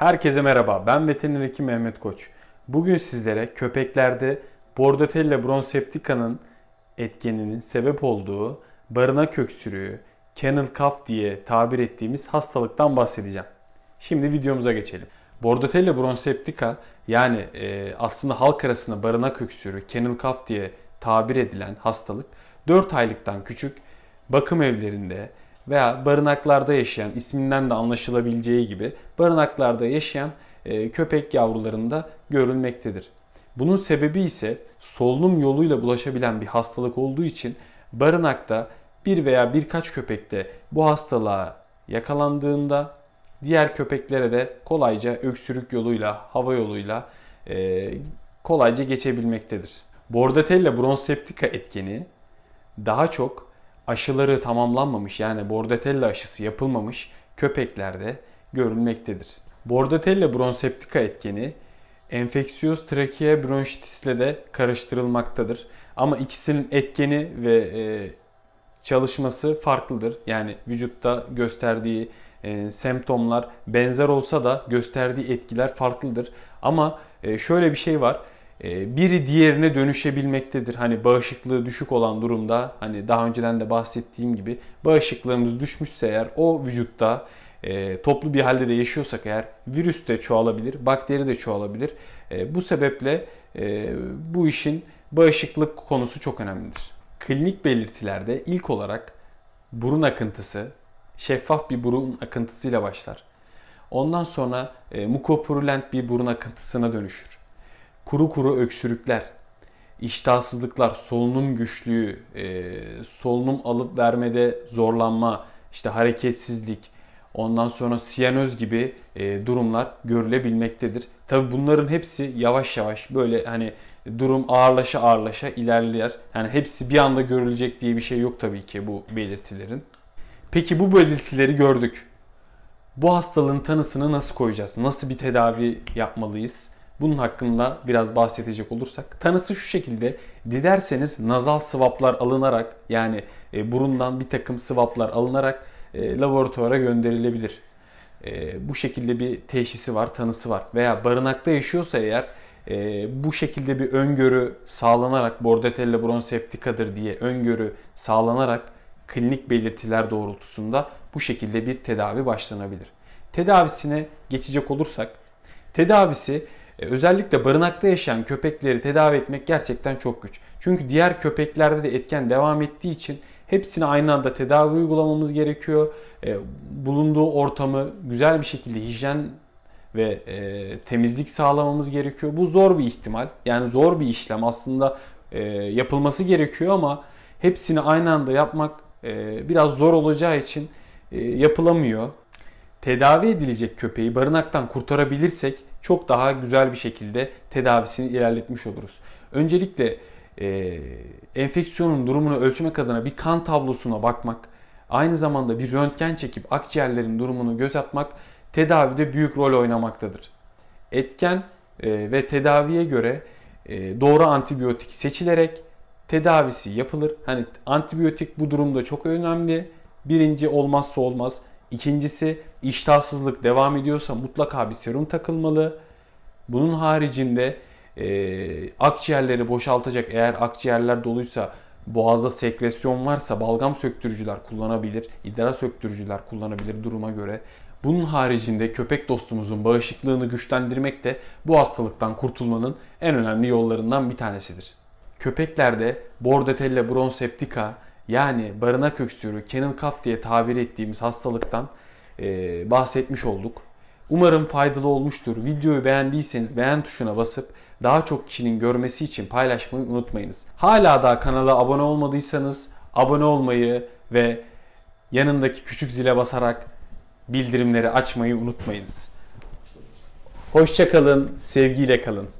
Herkese merhaba. Ben veteriner hekim Mehmet Koç. Bugün sizlere köpeklerde Bordetella bronseptica'nın etkeninin sebep olduğu barınak öksürüğü, kennel cough diye tabir ettiğimiz hastalıktan bahsedeceğim. Şimdi videomuza geçelim. Bordetella bronseptica yani e, aslında halk arasında barınak öksürüğü, kennel cough diye tabir edilen hastalık 4 aylıktan küçük bakım evlerinde veya barınaklarda yaşayan, isminden de anlaşılabileceği gibi barınaklarda yaşayan e, köpek yavrularında görülmektedir. Bunun sebebi ise solunum yoluyla bulaşabilen bir hastalık olduğu için barınakta bir veya birkaç köpekte bu hastalığa yakalandığında diğer köpeklere de kolayca öksürük yoluyla, hava yoluyla e, kolayca geçebilmektedir. Bordetella bronseptica etkeni daha çok aşıları tamamlanmamış yani bordetella aşısı yapılmamış köpeklerde görülmektedir. Bordetella bronseptika etkeni enfeksiyöz trakea bronşitisle de karıştırılmaktadır. Ama ikisinin etkeni ve e, çalışması farklıdır. Yani vücutta gösterdiği e, semptomlar benzer olsa da gösterdiği etkiler farklıdır. Ama e, şöyle bir şey var. Ee, biri diğerine dönüşebilmektedir. Hani bağışıklığı düşük olan durumda hani daha önceden de bahsettiğim gibi bağışıklığımız düşmüşse eğer o vücutta e, toplu bir halde de yaşıyorsak eğer virüs de çoğalabilir, bakteri de çoğalabilir. E, bu sebeple e, bu işin bağışıklık konusu çok önemlidir. Klinik belirtilerde ilk olarak burun akıntısı, şeffaf bir burun akıntısıyla başlar. Ondan sonra e, mukopurulent bir burun akıntısına dönüşür kuru kuru öksürükler, iştahsızlıklar, solunum güçlüğü, e, solunum alıp vermede zorlanma, işte hareketsizlik, ondan sonra siyanöz gibi e, durumlar görülebilmektedir. Tabi bunların hepsi yavaş yavaş böyle hani durum ağırlaşa ağırlaşa ilerler. Yani hepsi bir anda görülecek diye bir şey yok tabii ki bu belirtilerin. Peki bu belirtileri gördük. Bu hastalığın tanısını nasıl koyacağız? Nasıl bir tedavi yapmalıyız? Bunun hakkında biraz bahsedecek olursak tanısı şu şekilde dilerseniz nazal sıvaplar alınarak yani e, burundan bir takım sıvaplar alınarak e, laboratuvara gönderilebilir. E, bu şekilde bir teşhisi var, tanısı var. Veya barınakta yaşıyorsa eğer bu şekilde bir öngörü sağlanarak Bordetella bronseptikadır diye öngörü sağlanarak klinik belirtiler doğrultusunda bu şekilde bir tedavi başlanabilir. Tedavisine geçecek olursak tedavisi e, özellikle barınakta yaşayan köpekleri tedavi etmek gerçekten çok güç. Çünkü diğer köpeklerde de etken devam ettiği için hepsine aynı anda tedavi uygulamamız gerekiyor. E, bulunduğu ortamı güzel bir şekilde hijyen ve e, temizlik sağlamamız gerekiyor. Bu zor bir ihtimal. Yani zor bir işlem aslında e, yapılması gerekiyor ama hepsini aynı anda yapmak e, biraz zor olacağı için e, yapılamıyor. Tedavi edilecek köpeği barınaktan kurtarabilirsek çok daha güzel bir şekilde tedavisini ilerletmiş oluruz. Öncelikle e, enfeksiyonun durumunu ölçmek adına bir kan tablosuna bakmak, aynı zamanda bir röntgen çekip akciğerlerin durumunu göz atmak tedavide büyük rol oynamaktadır. Etken e, ve tedaviye göre e, doğru antibiyotik seçilerek tedavisi yapılır. Hani antibiyotik bu durumda çok önemli. Birinci olmazsa olmaz. İkincisi iştahsızlık devam ediyorsa mutlaka bir serum takılmalı. Bunun haricinde e, akciğerleri boşaltacak eğer akciğerler doluysa boğazda sekresyon varsa balgam söktürücüler kullanabilir, idrar söktürücüler kullanabilir duruma göre. Bunun haricinde köpek dostumuzun bağışıklığını güçlendirmek de bu hastalıktan kurtulmanın en önemli yollarından bir tanesidir. Köpeklerde Bordetella bronseptica yani barınak öksürüğü, kennel cough diye tabir ettiğimiz hastalıktan e, bahsetmiş olduk. Umarım faydalı olmuştur. Videoyu beğendiyseniz beğen tuşuna basıp daha çok kişinin görmesi için paylaşmayı unutmayınız. Hala daha kanala abone olmadıysanız abone olmayı ve yanındaki küçük zile basarak bildirimleri açmayı unutmayınız. Hoşçakalın, sevgiyle kalın.